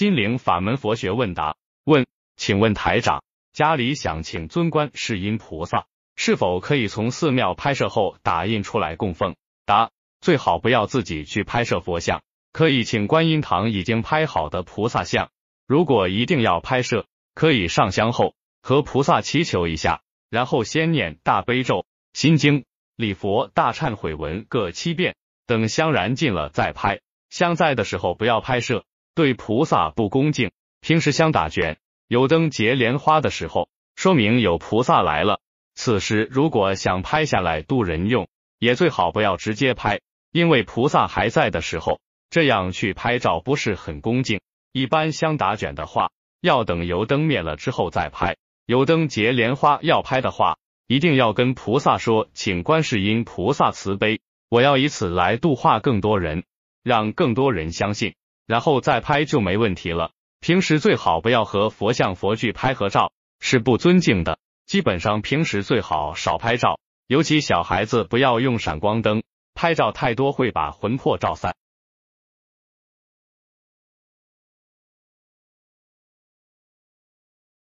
金陵法门佛学问答：问，请问台长，家里想请尊观世音菩萨，是否可以从寺庙拍摄后打印出来供奉？答：最好不要自己去拍摄佛像，可以请观音堂已经拍好的菩萨像。如果一定要拍摄，可以上香后和菩萨祈求一下，然后先念大悲咒、心经、礼佛大忏悔文各七遍，等香燃尽了再拍。香在的时候不要拍摄。对菩萨不恭敬，平时香打卷，油灯结莲花的时候，说明有菩萨来了。此时如果想拍下来度人用，也最好不要直接拍，因为菩萨还在的时候，这样去拍照不是很恭敬。一般香打卷的话，要等油灯灭了之后再拍。油灯结莲花要拍的话，一定要跟菩萨说，请观世音菩萨慈悲，我要以此来度化更多人，让更多人相信。然后再拍就没问题了。平时最好不要和佛像、佛具拍合照，是不尊敬的。基本上平时最好少拍照，尤其小孩子不要用闪光灯，拍照太多会把魂魄照散。